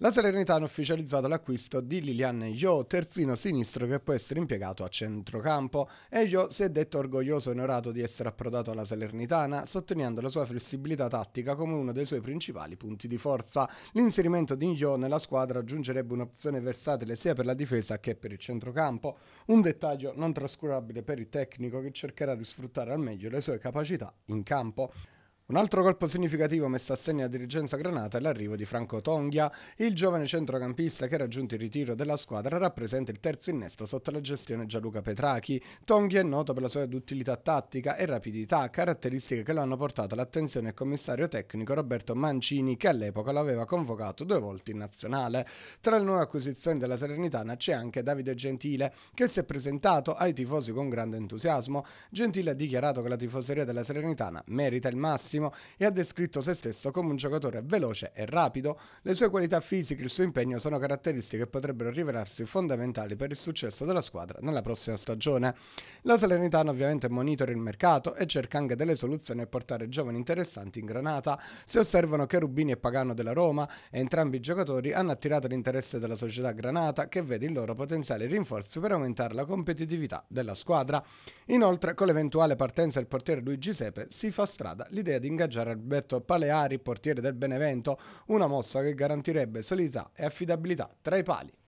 La Salernitana ha ufficializzato l'acquisto di Lilian Yo, terzino sinistro che può essere impiegato a centrocampo. E si è detto orgoglioso e onorato di essere approdato alla Salernitana, sottolineando la sua flessibilità tattica come uno dei suoi principali punti di forza. L'inserimento di Yo nella squadra aggiungerebbe un'opzione versatile sia per la difesa che per il centrocampo, un dettaglio non trascurabile per il tecnico che cercherà di sfruttare al meglio le sue capacità in campo. Un altro colpo significativo messo a segno la dirigenza granata è l'arrivo di Franco Tonghia. Il giovane centrocampista che ha raggiunto il ritiro della squadra rappresenta il terzo innesto sotto la gestione Gianluca Petrachi. Tonghia è noto per la sua duttilità tattica e rapidità, caratteristiche che lo hanno portato all'attenzione del commissario tecnico Roberto Mancini, che all'epoca lo aveva convocato due volte in nazionale. Tra le nuove acquisizioni della Serenitana c'è anche Davide Gentile, che si è presentato ai tifosi con grande entusiasmo. Gentile ha dichiarato che la tifoseria della Serenitana merita il massimo massimo e ha descritto se stesso come un giocatore veloce e rapido. Le sue qualità fisiche e il suo impegno sono caratteristiche che potrebbero rivelarsi fondamentali per il successo della squadra nella prossima stagione. La Salernitana ovviamente monitora il mercato e cerca anche delle soluzioni per portare giovani interessanti in granata. Si osservano che Rubini e Pagano della Roma, entrambi i giocatori, hanno attirato l'interesse della società granata che vede il loro potenziale rinforzo per aumentare la competitività della squadra. Inoltre, con l'eventuale partenza del portiere Luigi Sepe, si fa strada l'idea di ingaggiare Alberto Paleari, portiere del Benevento, una mossa che garantirebbe solidità e affidabilità tra i pali.